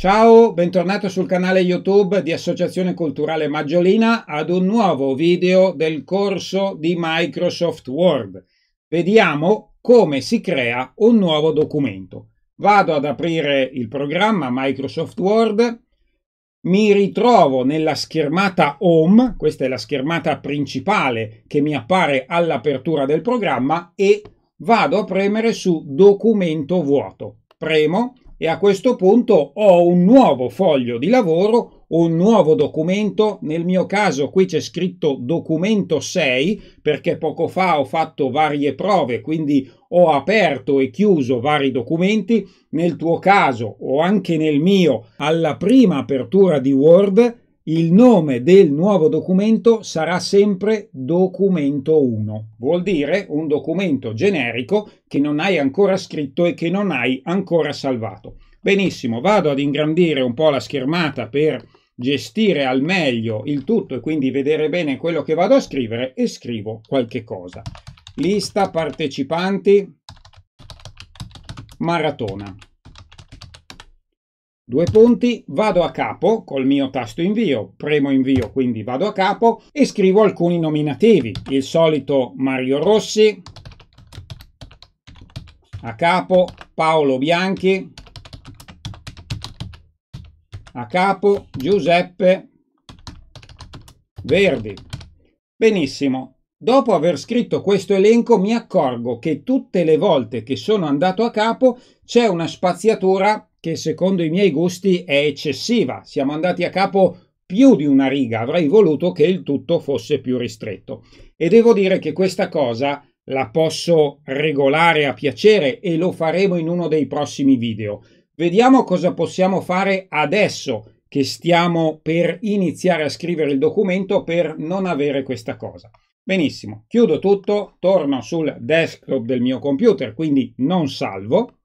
Ciao, bentornato sul canale YouTube di Associazione Culturale Maggiolina ad un nuovo video del corso di Microsoft Word. Vediamo come si crea un nuovo documento. Vado ad aprire il programma Microsoft Word, mi ritrovo nella schermata Home, questa è la schermata principale che mi appare all'apertura del programma e vado a premere su Documento vuoto. Premo e a questo punto ho un nuovo foglio di lavoro, un nuovo documento, nel mio caso qui c'è scritto documento 6 perché poco fa ho fatto varie prove, quindi ho aperto e chiuso vari documenti, nel tuo caso o anche nel mio alla prima apertura di Word il nome del nuovo documento sarà sempre documento 1, vuol dire un documento generico che non hai ancora scritto e che non hai ancora salvato. Benissimo, vado ad ingrandire un po' la schermata per gestire al meglio il tutto e quindi vedere bene quello che vado a scrivere e scrivo qualche cosa. Lista partecipanti maratona due punti, vado a capo col mio tasto invio, premo invio quindi vado a capo e scrivo alcuni nominativi, il solito Mario Rossi, a capo Paolo Bianchi, a capo Giuseppe Verdi. Benissimo, Dopo aver scritto questo elenco mi accorgo che tutte le volte che sono andato a capo c'è una spaziatura che secondo i miei gusti è eccessiva. Siamo andati a capo più di una riga, avrei voluto che il tutto fosse più ristretto. E devo dire che questa cosa la posso regolare a piacere e lo faremo in uno dei prossimi video. Vediamo cosa possiamo fare adesso che stiamo per iniziare a scrivere il documento per non avere questa cosa. Benissimo, chiudo tutto, torno sul desktop del mio computer, quindi non salvo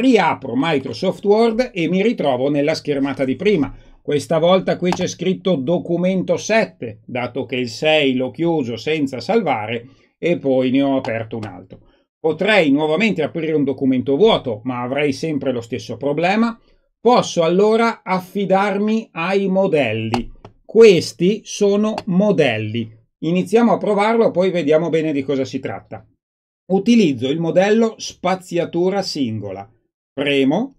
riapro Microsoft Word e mi ritrovo nella schermata di prima. Questa volta qui c'è scritto documento 7, dato che il 6 l'ho chiuso senza salvare e poi ne ho aperto un altro. Potrei nuovamente aprire un documento vuoto, ma avrei sempre lo stesso problema. Posso allora affidarmi ai modelli. Questi sono modelli. Iniziamo a provarlo, poi vediamo bene di cosa si tratta. Utilizzo il modello spaziatura singola. Premo,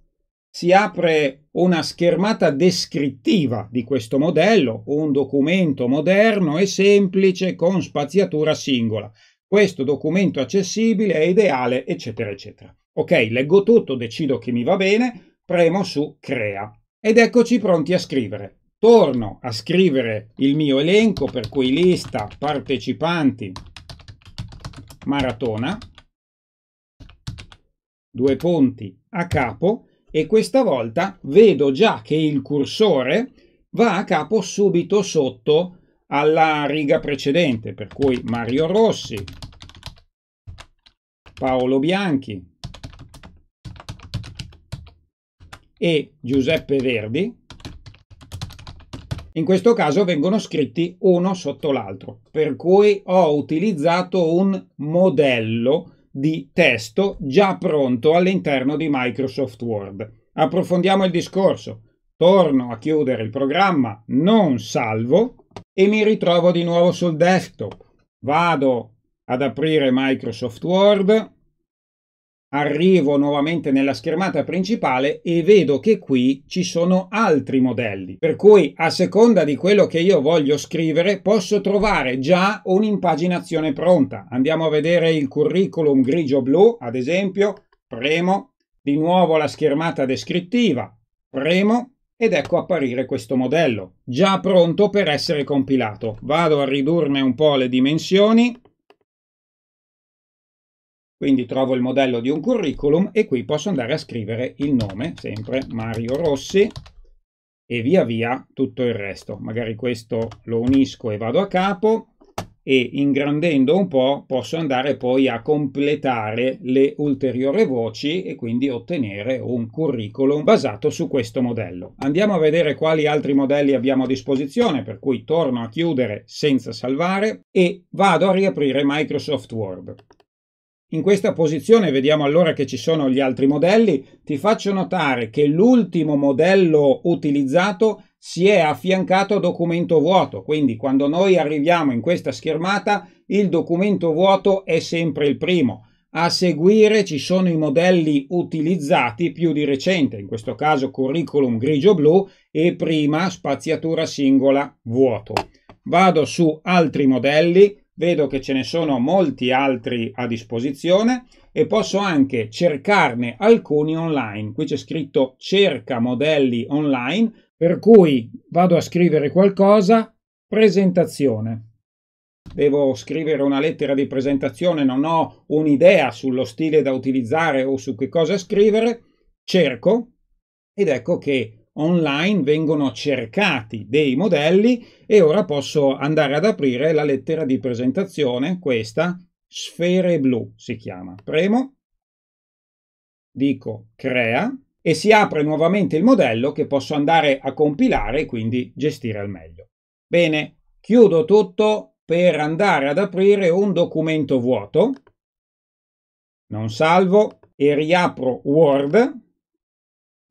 si apre una schermata descrittiva di questo modello, un documento moderno e semplice con spaziatura singola. Questo documento accessibile è ideale, eccetera, eccetera. Ok, leggo tutto, decido che mi va bene, premo su Crea ed eccoci pronti a scrivere. Torno a scrivere il mio elenco per cui lista partecipanti maratona due punti a capo e questa volta vedo già che il cursore va a capo subito sotto alla riga precedente, per cui Mario Rossi, Paolo Bianchi e Giuseppe Verdi, in questo caso vengono scritti uno sotto l'altro, per cui ho utilizzato un modello di testo già pronto all'interno di Microsoft Word. Approfondiamo il discorso. Torno a chiudere il programma, non salvo e mi ritrovo di nuovo sul desktop. Vado ad aprire Microsoft Word, arrivo nuovamente nella schermata principale e vedo che qui ci sono altri modelli. Per cui a seconda di quello che io voglio scrivere posso trovare già un'impaginazione pronta. Andiamo a vedere il curriculum grigio-blu, ad esempio, premo, di nuovo la schermata descrittiva, premo ed ecco apparire questo modello, già pronto per essere compilato. Vado a ridurne un po' le dimensioni quindi trovo il modello di un curriculum e qui posso andare a scrivere il nome, sempre Mario Rossi, e via via tutto il resto. Magari questo lo unisco e vado a capo e ingrandendo un po' posso andare poi a completare le ulteriori voci e quindi ottenere un curriculum basato su questo modello. Andiamo a vedere quali altri modelli abbiamo a disposizione, per cui torno a chiudere senza salvare e vado a riaprire Microsoft Word. In questa posizione vediamo allora che ci sono gli altri modelli. Ti faccio notare che l'ultimo modello utilizzato si è affiancato a documento vuoto, quindi quando noi arriviamo in questa schermata il documento vuoto è sempre il primo. A seguire ci sono i modelli utilizzati più di recente, in questo caso curriculum grigio-blu e prima spaziatura singola vuoto. Vado su altri modelli, vedo che ce ne sono molti altri a disposizione e posso anche cercarne alcuni online. Qui c'è scritto cerca modelli online, per cui vado a scrivere qualcosa, presentazione. Devo scrivere una lettera di presentazione, non ho un'idea sullo stile da utilizzare o su che cosa scrivere, cerco ed ecco che online vengono cercati dei modelli e ora posso andare ad aprire la lettera di presentazione, questa, sfere blu si chiama. Premo, dico crea e si apre nuovamente il modello che posso andare a compilare e quindi gestire al meglio. Bene, chiudo tutto per andare ad aprire un documento vuoto, non salvo e riapro Word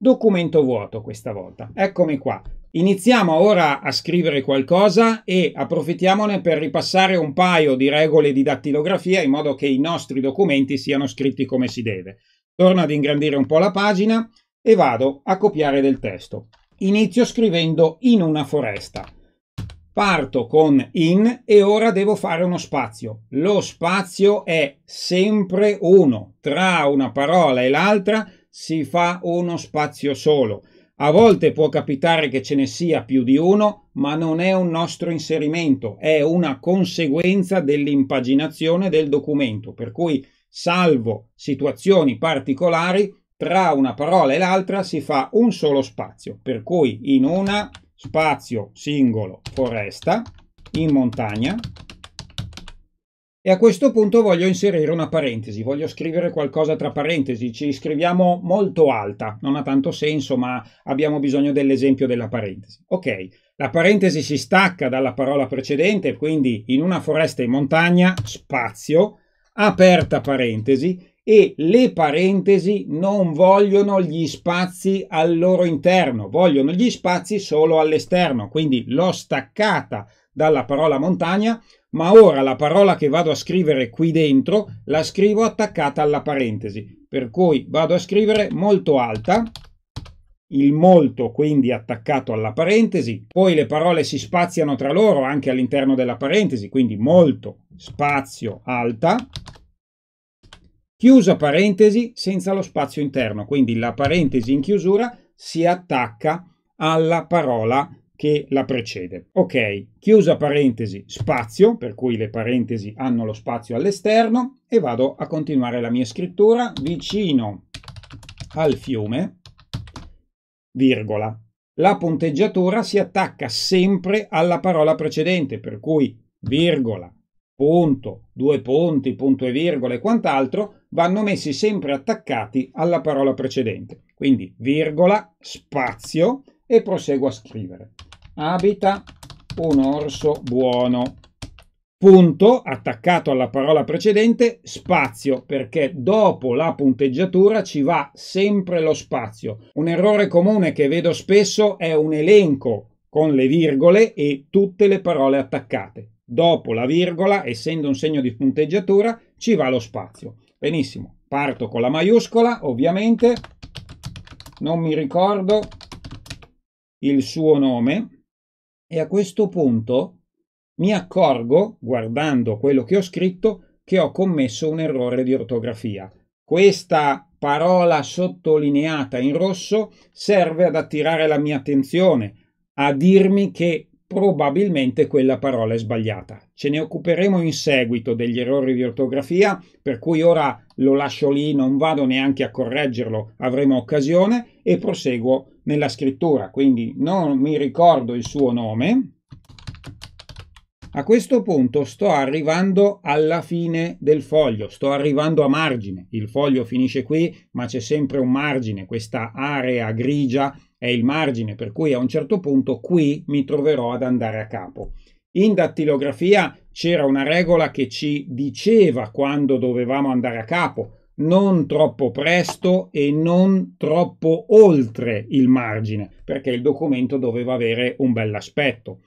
documento vuoto questa volta. Eccomi qua. Iniziamo ora a scrivere qualcosa e approfittiamone per ripassare un paio di regole di dattilografia in modo che i nostri documenti siano scritti come si deve. Torno ad ingrandire un po' la pagina e vado a copiare del testo. Inizio scrivendo in una foresta. Parto con in e ora devo fare uno spazio. Lo spazio è sempre uno. Tra una parola e l'altra si fa uno spazio solo. A volte può capitare che ce ne sia più di uno, ma non è un nostro inserimento, è una conseguenza dell'impaginazione del documento, per cui salvo situazioni particolari, tra una parola e l'altra si fa un solo spazio, per cui in una spazio singolo foresta, in montagna, e a questo punto voglio inserire una parentesi, voglio scrivere qualcosa tra parentesi, ci scriviamo molto alta, non ha tanto senso, ma abbiamo bisogno dell'esempio della parentesi. Ok, la parentesi si stacca dalla parola precedente, quindi in una foresta in montagna, spazio, aperta parentesi, e le parentesi non vogliono gli spazi al loro interno, vogliono gli spazi solo all'esterno, quindi l'ho staccata dalla parola montagna, ma ora la parola che vado a scrivere qui dentro la scrivo attaccata alla parentesi, per cui vado a scrivere molto alta, il molto quindi attaccato alla parentesi, poi le parole si spaziano tra loro anche all'interno della parentesi, quindi molto, spazio, alta, chiusa parentesi senza lo spazio interno, quindi la parentesi in chiusura si attacca alla parola che la precede. Ok, chiusa parentesi, spazio, per cui le parentesi hanno lo spazio all'esterno e vado a continuare la mia scrittura vicino al fiume, virgola. La punteggiatura si attacca sempre alla parola precedente, per cui virgola, punto, due punti, punto e virgola e quant'altro vanno messi sempre attaccati alla parola precedente. Quindi virgola, spazio e proseguo a scrivere abita un orso buono. Punto attaccato alla parola precedente, spazio, perché dopo la punteggiatura ci va sempre lo spazio. Un errore comune che vedo spesso è un elenco con le virgole e tutte le parole attaccate. Dopo la virgola, essendo un segno di punteggiatura, ci va lo spazio. Benissimo, parto con la maiuscola, ovviamente, non mi ricordo il suo nome, e a questo punto mi accorgo, guardando quello che ho scritto, che ho commesso un errore di ortografia. Questa parola sottolineata in rosso serve ad attirare la mia attenzione, a dirmi che probabilmente quella parola è sbagliata. Ce ne occuperemo in seguito degli errori di ortografia, per cui ora lo lascio lì, non vado neanche a correggerlo, avremo occasione e proseguo nella scrittura. Quindi non mi ricordo il suo nome. A questo punto sto arrivando alla fine del foglio, sto arrivando a margine. Il foglio finisce qui, ma c'è sempre un margine, questa area grigia è il margine, per cui a un certo punto qui mi troverò ad andare a capo. In dattilografia c'era una regola che ci diceva quando dovevamo andare a capo, non troppo presto e non troppo oltre il margine, perché il documento doveva avere un bell'aspetto.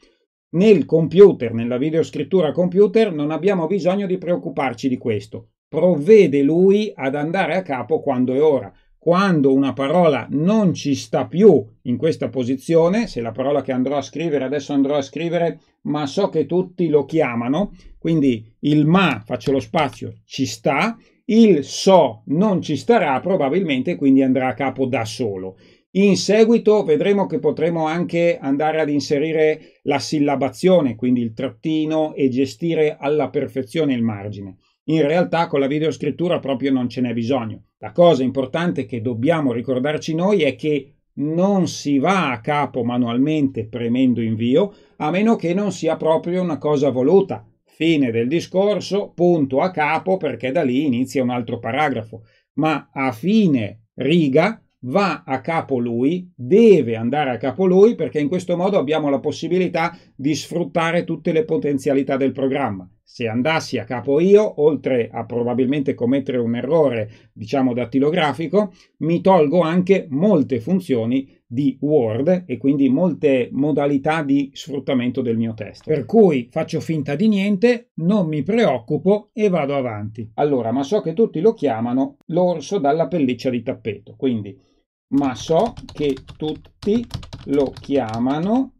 Nel computer, nella videoscrittura computer, non abbiamo bisogno di preoccuparci di questo. Provvede lui ad andare a capo quando è ora quando una parola non ci sta più in questa posizione, se la parola che andrò a scrivere, adesso andrò a scrivere, ma so che tutti lo chiamano, quindi il ma, faccio lo spazio, ci sta, il so non ci starà probabilmente, quindi andrà a capo da solo. In seguito vedremo che potremo anche andare ad inserire la sillabazione, quindi il trattino e gestire alla perfezione il margine. In realtà con la videoscrittura proprio non ce n'è bisogno. La cosa importante che dobbiamo ricordarci noi è che non si va a capo manualmente premendo invio, a meno che non sia proprio una cosa voluta. Fine del discorso, punto a capo perché da lì inizia un altro paragrafo. Ma a fine riga va a capo lui, deve andare a capo lui perché in questo modo abbiamo la possibilità di sfruttare tutte le potenzialità del programma se andassi a capo io, oltre a probabilmente commettere un errore, diciamo dattilografico, mi tolgo anche molte funzioni di Word e quindi molte modalità di sfruttamento del mio testo. Per cui faccio finta di niente, non mi preoccupo e vado avanti. Allora, ma so che tutti lo chiamano l'orso dalla pelliccia di tappeto, quindi ma so che tutti lo chiamano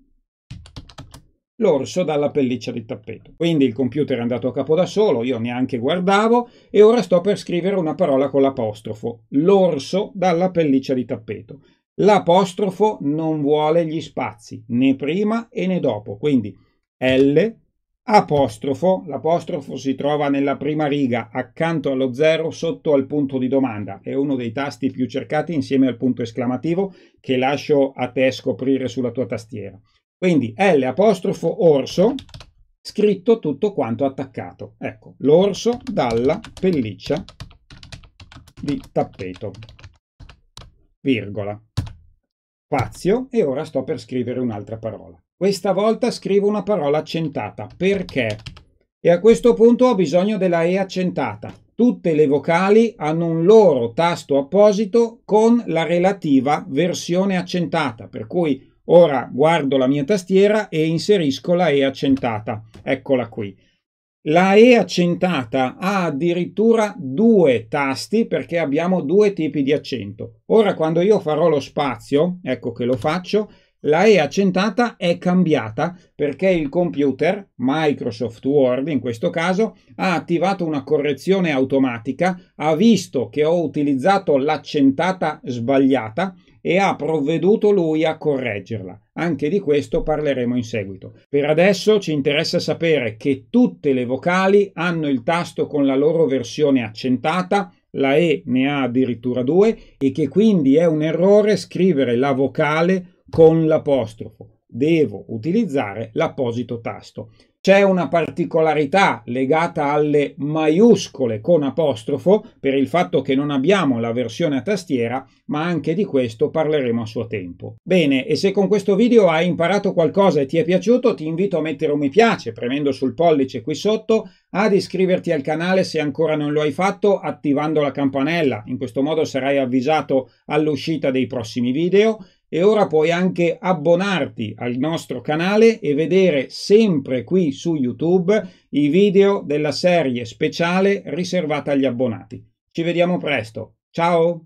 l'orso dalla pelliccia di tappeto. Quindi il computer è andato a capo da solo, io neanche guardavo e ora sto per scrivere una parola con l'apostrofo, l'orso dalla pelliccia di tappeto. L'apostrofo non vuole gli spazi, né prima e né dopo, quindi L apostrofo, l'apostrofo si trova nella prima riga, accanto allo zero, sotto al punto di domanda, è uno dei tasti più cercati insieme al punto esclamativo che lascio a te scoprire sulla tua tastiera. Quindi L apostrofo orso, scritto tutto quanto attaccato. Ecco, l'orso dalla pelliccia di tappeto, virgola. Spazio e ora sto per scrivere un'altra parola. Questa volta scrivo una parola accentata. Perché? E a questo punto ho bisogno della E accentata. Tutte le vocali hanno un loro tasto apposito con la relativa versione accentata, per cui Ora guardo la mia tastiera e inserisco la E accentata. Eccola qui. La E accentata ha addirittura due tasti perché abbiamo due tipi di accento. Ora quando io farò lo spazio, ecco che lo faccio, la E accentata è cambiata perché il computer, Microsoft Word in questo caso, ha attivato una correzione automatica, ha visto che ho utilizzato l'accentata sbagliata e ha provveduto lui a correggerla. Anche di questo parleremo in seguito. Per adesso ci interessa sapere che tutte le vocali hanno il tasto con la loro versione accentata la E ne ha addirittura due e che quindi è un errore scrivere la vocale con l'apostrofo. Devo utilizzare l'apposito tasto. C'è una particolarità legata alle maiuscole con apostrofo per il fatto che non abbiamo la versione a tastiera, ma anche di questo parleremo a suo tempo. Bene, e se con questo video hai imparato qualcosa e ti è piaciuto, ti invito a mettere un mi piace premendo sul pollice qui sotto, ad iscriverti al canale se ancora non lo hai fatto attivando la campanella, in questo modo sarai avvisato all'uscita dei prossimi video e ora puoi anche abbonarti al nostro canale e vedere sempre qui su YouTube i video della serie speciale riservata agli abbonati. Ci vediamo presto, ciao!